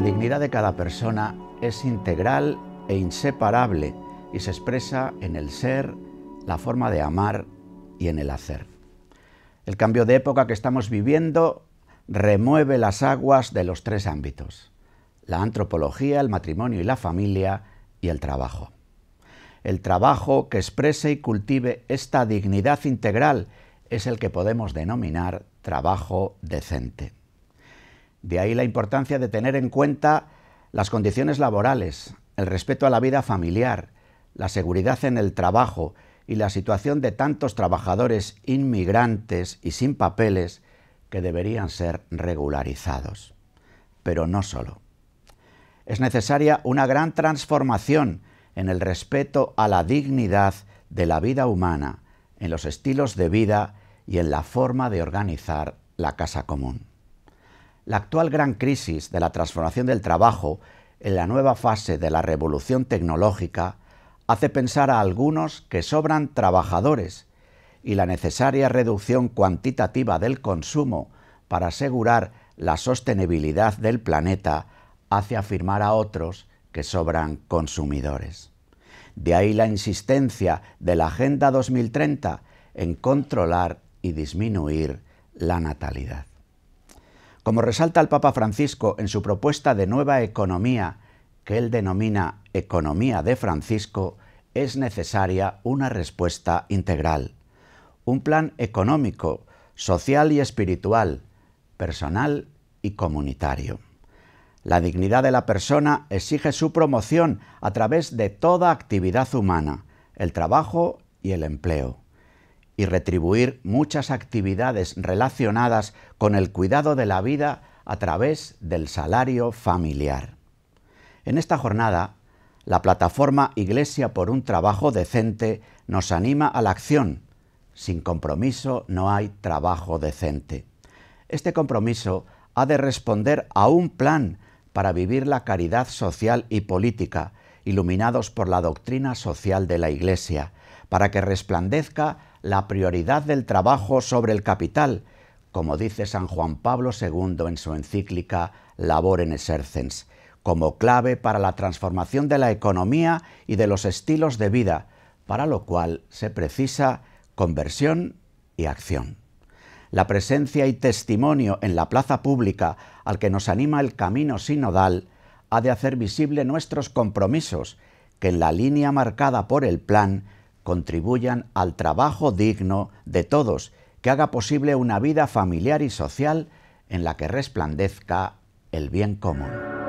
La dignidad de cada persona es integral e inseparable y se expresa en el ser, la forma de amar y en el hacer. El cambio de época que estamos viviendo remueve las aguas de los tres ámbitos, la antropología, el matrimonio y la familia y el trabajo. El trabajo que exprese y cultive esta dignidad integral es el que podemos denominar trabajo decente. De ahí la importancia de tener en cuenta las condiciones laborales, el respeto a la vida familiar, la seguridad en el trabajo y la situación de tantos trabajadores inmigrantes y sin papeles que deberían ser regularizados. Pero no solo. Es necesaria una gran transformación en el respeto a la dignidad de la vida humana, en los estilos de vida y en la forma de organizar la casa común. La actual gran crisis de la transformación del trabajo en la nueva fase de la revolución tecnológica hace pensar a algunos que sobran trabajadores y la necesaria reducción cuantitativa del consumo para asegurar la sostenibilidad del planeta hace afirmar a otros que sobran consumidores. De ahí la insistencia de la Agenda 2030 en controlar y disminuir la natalidad. Como resalta el Papa Francisco en su propuesta de nueva economía, que él denomina economía de Francisco, es necesaria una respuesta integral, un plan económico, social y espiritual, personal y comunitario. La dignidad de la persona exige su promoción a través de toda actividad humana, el trabajo y el empleo y retribuir muchas actividades relacionadas con el cuidado de la vida a través del salario familiar. En esta jornada, la plataforma Iglesia por un trabajo decente nos anima a la acción. Sin compromiso no hay trabajo decente. Este compromiso ha de responder a un plan para vivir la caridad social y política, iluminados por la doctrina social de la Iglesia, para que resplandezca la prioridad del trabajo sobre el capital, como dice San Juan Pablo II en su encíclica Labor en Exercens, como clave para la transformación de la economía y de los estilos de vida, para lo cual se precisa conversión y acción. La presencia y testimonio en la plaza pública al que nos anima el camino sinodal ha de hacer visible nuestros compromisos, que en la línea marcada por el plan contribuyan al trabajo digno de todos, que haga posible una vida familiar y social en la que resplandezca el bien común.